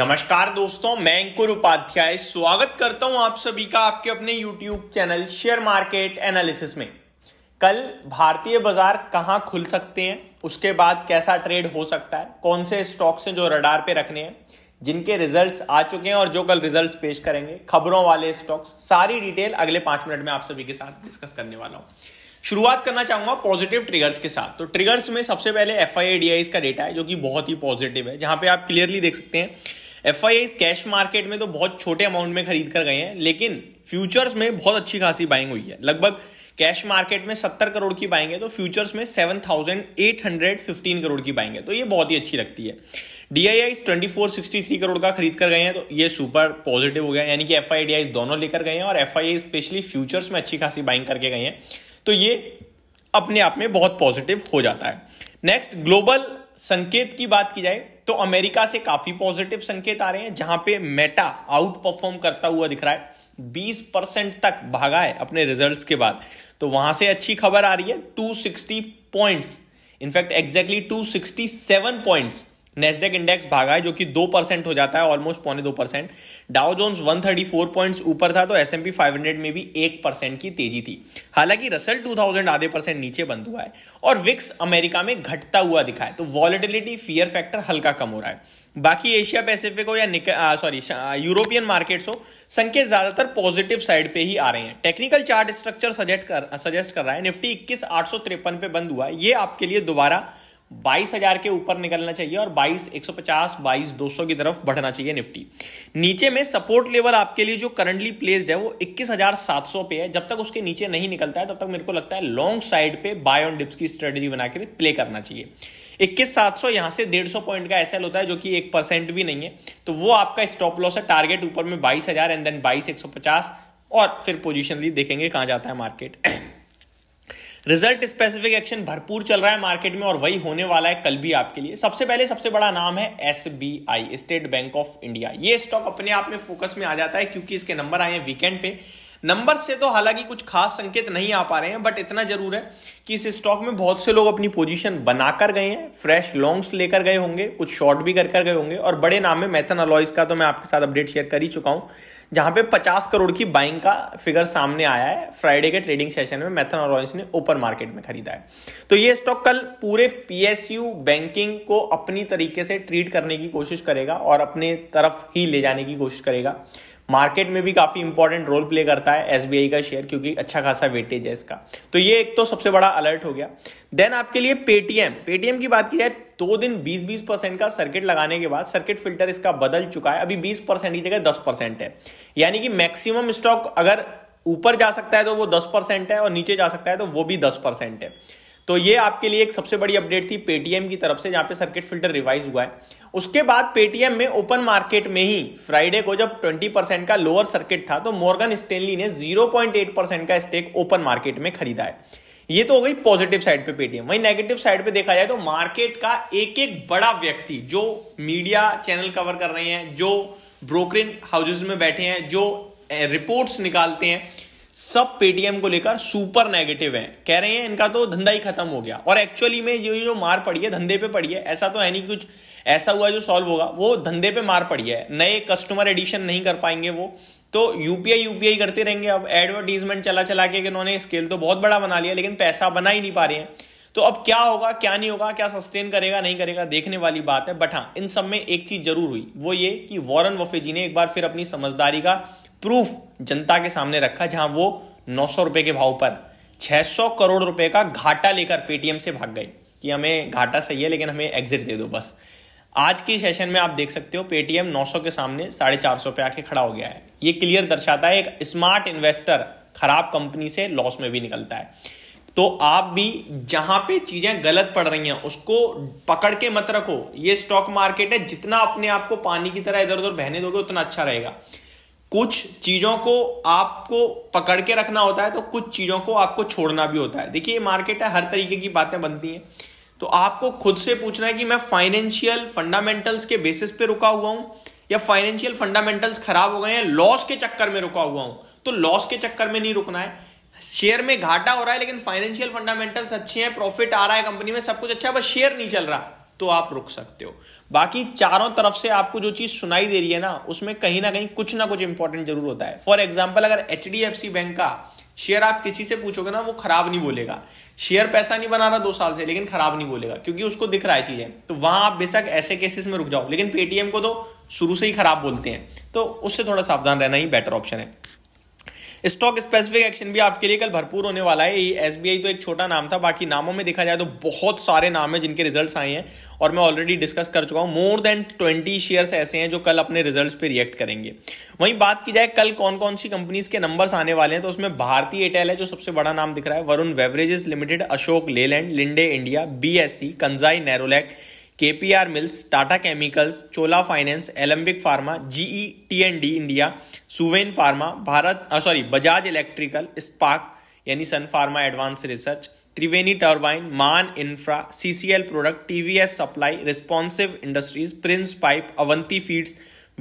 नमस्कार दोस्तों मैं अंकुर उपाध्याय स्वागत करता हूं आप सभी का आपके अपने YouTube channel share market analysis में कल भारतीय बाजार कहां खुल सकते हैं उसके बाद कैसा ट्रेड हो सकता है कौन से स्टॉक्स हैं जो रडार पे रखने हैं जिनके रिजल्ट्स आ चुके हैं और जो कल रिजल्ट्स पेश करेंगे खबरों वाले स्टॉक्स सारी डिटेल अगले पांच मिनट में आप सभी के साथ डिस्कस करने वाला हूँ शुरुआत करना चाहूंगा पॉजिटिव ट्रिगर्स के साथ तो ट्रिगर्स में सबसे पहले एफ आई का डेटा है जो कि बहुत ही पॉजिटिव है जहां पे आप क्लियरली देख सकते हैं एफ कैश मार्केट में तो बहुत छोटे अमाउंट में खरीद कर गए हैं लेकिन फ्यूचर्स में बहुत अच्छी खासी बाइंग हुई है लगभग कैश मार्केट में सत्तर करोड़ की बाइंग है तो फ्यूचर्स में seven thousand eight hundred fifteen crore की बाइंग है तो ये बहुत ही अच्छी लगती है D I I twenty four sixty three crore का खरीद कर गए हैं तो ये सुपर पॉजिटिव हो गया यानी कि एफ आई डी आई दोनों लेकर गए हैं और F I I specially futures में अच्छी खासी बाइंग करके गए हैं तो ये अपने आप में बहुत पॉजिटिव हो जाता है नेक्स्ट ग्लोबल संकेत की बात की जाए तो अमेरिका से काफी पॉजिटिव संकेत आ रहे हैं जहां पे मेटा आउट परफॉर्म करता हुआ दिख रहा है 20 परसेंट तक भागा है अपने रिजल्ट्स के बाद तो वहां से अच्छी खबर आ रही है 260 points in fact exactly 267 points Nasdaq index भागा है जो कि दो परसेंट हो जाता है ऑलमोस्ट पौने दो percent Dow Jones four points ऊपर था तो S M P five hundred में भी एक परसेंट की तेजी थी हालांकि रसल टू थाउजेंड आधे परसेंट नीचे बंद हुआ है और विक्स अमेरिका में घटता हुआ दिखा है तो वॉलिटिलिटी फियर फैक्टर हल्का कम हो रहा है बाकी एशिया पैसिफिक हो या सॉरी यूरोपियन मार्केट्स हो संकेत ज्यादातर पॉजिटिव साइड पे ही आ रहे हैं टेक्निकल चार्ट स्ट्रक्चर सजेस्ट कर सजेस्ट कर रहा है निफ्टी इक्कीस आठ सौ तिरपन पे बंद हुआ है ये आपके लिए दोबारा बाईस हजार के ऊपर निकलना चाहिए और बाईस एक सौ पचास बाईस दो सौ की तरफ बढ़ना चाहिए निफ्टी नीचे में सपोर्ट लेवल आपके लिए जो करंटली प्लेस्ड है वो इक्कीस हजार सात सौ पे है जब तक उसके नीचे नहीं निकलता है तब तक मेरे को लगता है लॉन्ग साइड पे बाय ऑन डिप्स की स्ट्रेटेजी बना के प्ले करना चाहिए इक्कीस सात सौ यहां से डेढ़ सौ पॉइंट का एसएल होता है जो कि एक परसेंट भी नहीं है तो वो आपका स्टॉप लॉस है टारगेट ऊपर में बाईस हजार एंड देन बाईस एक सौ पचास और फिर पोजिशन देखेंगे कहां जाता है मार्केट रिजल्ट स्पेसिफिक एक्शन भरपूर चल रहा है मार्केट में और वही होने वाला है कल भी आपके लिए सबसे पहले सबसे बड़ा नाम है S B I State Bank of India ये स्टॉक अपने आप में फोकस में आ जाता है क्योंकि इसके नंबर आए हैं वीकेंड पे नंबर से तो हालांकि कुछ खास संकेत नहीं आ पा रहे हैं बट इतना जरूर है कि इस स्टॉक में बहुत से लोग अपनी पोजीशन बनाकर गए हैं फ्रेश लॉन्ग्स लेकर गए होंगे कुछ शॉर्ट भी कर कर गए होंगे और बड़े नाम में मैथन अलॉइस का तो मैं आपके साथ अपडेट शेयर कर ही चुका हूं जहां पे 50 करोड़ की बाइंग का फिगर सामने आया है फ्राइडे के ट्रेडिंग सेशन में मैथन ऑरेंज ने ओपन मार्केट में खरीदा है तो ये स्टॉक कल पूरे पीएसयू बैंकिंग को अपनी तरीके से ट्रीट करने की कोशिश करेगा और अपने तरफ ही ले जाने की कोशिश करेगा मार्केट में भी काफ़ी इंपॉर्टेंट रोल प्ले करता है एस का शेयर क्योंकि अच्छा खासा वेटेज है इसका तो ये एक तो सबसे बड़ा अलर्ट हो गया देन आपके लिए पेटीएम पेटीएम की बात की जाए दो दिन 20-20 परसेंट का सर्किट लगाने के बाद सर्किट फिल्टर इसका बदल चुका है अभी 20 परसेंट की जगह 10 परसेंट है यानी कि मैक्सिमम स्टॉक अगर ऊपर जा सकता है तो वो 10 परसेंट है और नीचे जा सकता है तो वो भी 10 परसेंट है तो ये आपके लिए एक सबसे बड़ी अपडेट थी पेटीएम की तरफ से जहां पे सर्किट फिल्टर रिवाइज हुआ है उसके बाद पेटीएम में ओपन मार्केट में ही फ्राइडे को जब 20 परसेंट का लोअर सर्किट था तो मॉर्गन स्टेनली ने 0.8 परसेंट का स्टेक ओपन मार्केट में खरीदा है ये तो हो गई पॉजिटिव साइड पे पेटीएम वही नेगेटिव साइड पे देखा जाए तो मार्केट का एक एक बड़ा व्यक्ति जो मीडिया चैनल कवर कर रहे हैं जो ब्रोकरिंग हाउसेज में बैठे हैं जो रिपोर्ट्स eh, निकालते हैं सब पेटीएम को लेकर सुपर नेगेटिव हैं कह रहे हैं इनका तो धंधा ही खत्म हो गया और एक्चुअली में जो जो मार पड़ी है धंधे पे पड़ी है ऐसा तो है नहीं कुछ ऐसा हुआ जो सॉल्व होगा वो धंधे पे मार पड़ी है नए कस्टमर एडिशन नहीं कर पाएंगे वो तो यूपीआई यूपीआई करते रहेंगे अब एडवर्टीजमेंट चला चला के इन्होंने स्केल तो बहुत बड़ा बना लिया लेकिन पैसा बना ही नहीं पा रहे हैं तो अब क्या होगा क्या नहीं होगा क्या सस्टेन करेगा नहीं करेगा देखने वाली बात है बट हाँ इन सब में एक चीज जरूर हुई वो ये कि वॉरन वफे जी ने एक बार फिर अपनी समझदारी का प्रूफ जनता के सामने रखा जहां वो नौ सौ रुपए के भाव पर छह सौ करोड़ रुपए का घाटा लेकर पेटीएम से भाग गई कि हमें घाटा सही है लेकिन हमें एग्जिट दे दो बस आज के सेशन में आप देख सकते हो पेटीएम 900 के सामने साढ़े चार सौ पे आके खड़ा हो गया है ये क्लियर दर्शाता है एक स्मार्ट इन्वेस्टर खराब कंपनी से लॉस में भी निकलता है तो आप भी जहां पे चीजें गलत पड़ रही हैं उसको पकड़ के मत रखो ये स्टॉक मार्केट है जितना अपने आप को पानी की तरह इधर उधर बहने दोगे उतना अच्छा रहेगा कुछ चीज़ों को आपको पकड़ के रखना होता है तो कुछ चीज़ों को आपको छोड़ना भी होता है देखिए ये मार्केट है हर तरीके की बातें बनती हैं तो आपको खुद से पूछना है कि मैं फाइनेंशियल फंडामेंटल्स के बेसिस पे रुका हुआ हूं या फाइनेंशियल फंडामेंटल्स खराब हो गए हैं लॉस के चक्कर में रुका हुआ हूं तो लॉस के चक्कर में नहीं रुकना है शेयर में घाटा हो रहा है लेकिन फाइनेंशियल फंडामेंटल्स अच्छे हैं प्रॉफिट आ रहा है कंपनी में सब कुछ अच्छा है बस शेयर नहीं चल रहा तो आप रुक सकते हो बाकी चारों तरफ से आपको जो चीज सुनाई दे रही है ना उसमें कहीं ना कहीं कुछ ना कुछ इंपॉर्टेंट जरूर होता है फॉर एग्जाम्पल अगर एच बैंक का शेयर आप किसी से पूछोगे ना वो खराब नहीं बोलेगा शेयर पैसा नहीं बना रहा दो साल से लेकिन खराब नहीं बोलेगा क्योंकि उसको दिख रहा है चीजें तो वहां आप बेशक ऐसे केसेस में रुक जाओ लेकिन पेटीएम को तो शुरू से ही खराब बोलते हैं तो उससे थोड़ा सावधान रहना ही बेटर ऑप्शन है स्टॉक स्पेसिफिक एक्शन भी आपके लिए कल भरपूर होने वाला है एस तो एक छोटा नाम था बाकी नामों में देखा जाए तो बहुत सारे नाम है जिनके रिजल्ट आए हैं और मैं ऑलरेडी डिस्कस कर चुका हूं मोर देन ट्वेंटी शेयर ऐसे हैं जो कल अपने रिजल्ट पे रिएक्ट करेंगे वहीं बात की जाए कल कौन कौन सी कंपनीज के नंबर्स आने वाले हैं तो उसमें भारतीय एयरटेल है जो सबसे बड़ा नाम दिख रहा है Varun Beverages Limited Ashok Leyland Linde India B S C Kansai Nerolac K P R Mills Tata Chemicals Chola Finance Alembic Pharma GE T N D India Suven Pharma Bharat sorry Bajaj Electrical Spark यानी Sun Pharma Advance Research Triveni Turbine Man Infra CCL Product TVS Supply Responsive Industries Prince Pipe Avanti Feeds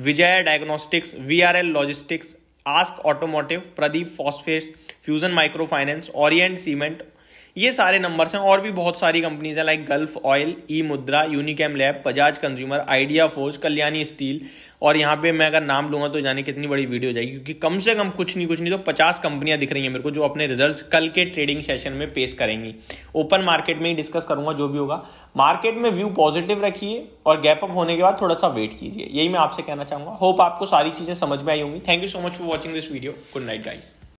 Vijay Diagnostics VRL Logistics Ask Automotive Pradeep Phosphates Fusion Micro Finance Orient cement ये सारे numbers हैं और भी बहुत सारी companies हैं like gulf Oil E Mudhra Unichem Lab Bajaj Consumer Idea Forge Kalyani Steel और यहाँ पे मैं अगर नाम लूंगा तो जाने कितनी बड़ी वीडियो जाएगी क्योंकि कम से कम कुछ नहीं कुछ नहीं तो पचास कंपनियां दिख रही हैं मेरे को जो अपने रिजल्ट कल के ट्रेडिंग सेशन में पेश करेंगी ओपन मार्केट में ही डिस्कस करूंगा जो भी होगा मार्केट में व्यू पॉजिटिव रखिए और गैप अप होने के बाद थोड़ा सा वेट कीजिए यही मैं आपसे कहना चाहूंगा होप आपको सारी चीजें समझ में आई होंगी thank you so much for watching this video good night guys